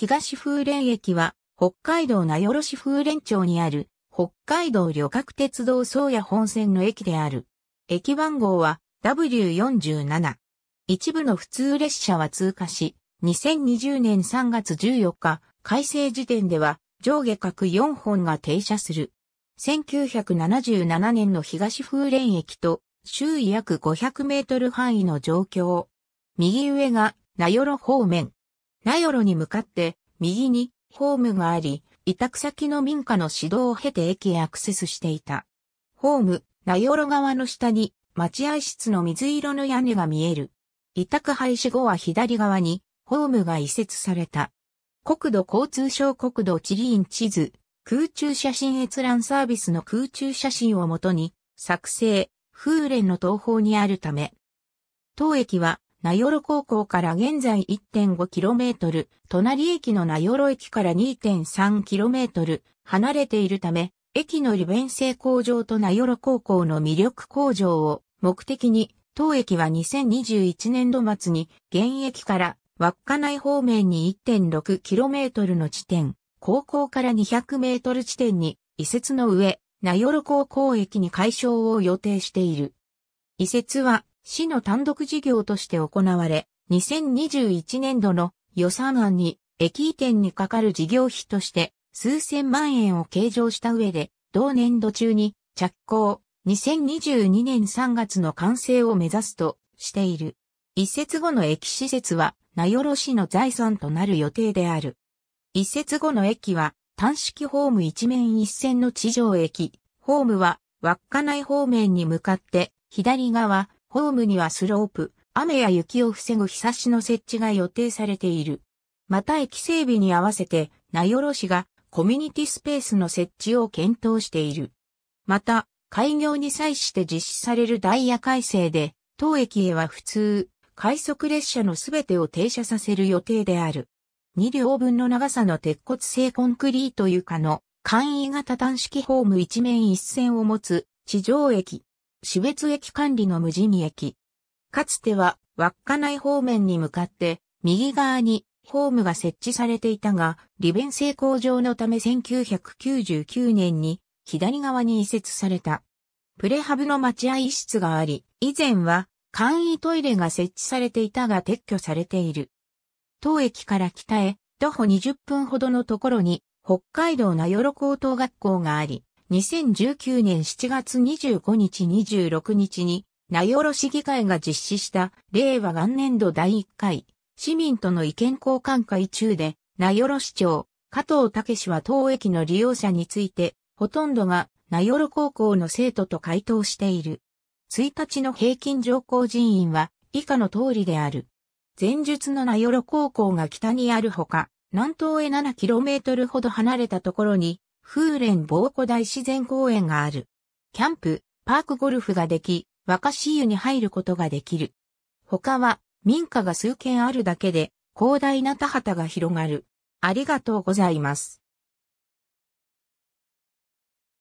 東風連駅は、北海道名寄市風連町にある、北海道旅客鉄道宗谷本線の駅である。駅番号は W47。一部の普通列車は通過し、2020年3月14日、改正時点では上下各4本が停車する。1977年の東風連駅と周囲約500メートル範囲の状況。右上が名寄方面、名寄に向かって、右に、ホームがあり、委託先の民家の指導を経て駅へアクセスしていた。ホーム、名寄側の下に、待合室の水色の屋根が見える。委託廃止後は左側に、ホームが移設された。国土交通省国土地理院地図、空中写真閲覧サービスの空中写真をもとに、作成、風連の東方にあるため、当駅は名寄高校から現在 1.5km、隣駅の名寄駅から 2.3km 離れているため、駅の利便性向上と名寄高校の魅力向上を目的に、当駅は2021年度末に現駅から稚内方面に 1.6km の地点、高校から 200m 地点に移設の上、名寄高校駅に解消を予定している。移設は市の単独事業として行われ、2021年度の予算案に駅移転にかかる事業費として数千万円を計上した上で、同年度中に着工、2022年3月の完成を目指すとしている。一節後の駅施設は、名寄市の財産となる予定である。一節後の駅は、単式ホーム一面一線の地上駅、ホームは、稚内方面に向かって、左側、ホームにはスロープ、雨や雪を防ぐ日差しの設置が予定されている。また駅整備に合わせて、名寄市がコミュニティスペースの設置を検討している。また、開業に際して実施されるダイヤ改正で、当駅へは普通、快速列車のすべてを停車させる予定である。2両分の長さの鉄骨製コンクリート床の簡易型端式ホーム一面一線を持つ地上駅。私別駅管理の無人駅。かつては、稚内方面に向かって、右側にホームが設置されていたが、利便性向上のため1999年に左側に移設された。プレハブの待合室があり、以前は簡易トイレが設置されていたが撤去されている。当駅から北へ徒歩20分ほどのところに北海道名寄高等学校があり、2019年7月25日26日に、名寄市議会が実施した令和元年度第1回、市民との意見交換会中で、名寄市長、加藤武は当駅の利用者について、ほとんどが名寄高校の生徒と回答している。1日の平均上校人員は以下の通りである。前述の名寄高校が北にあるほか、南東へ 7km ほど離れたところに風蓮防湖大自然公園がある。キャンプ、パークゴルフができ、若し湯に入ることができる。他は民家が数軒あるだけで広大な田畑が広がる。ありがとうございます。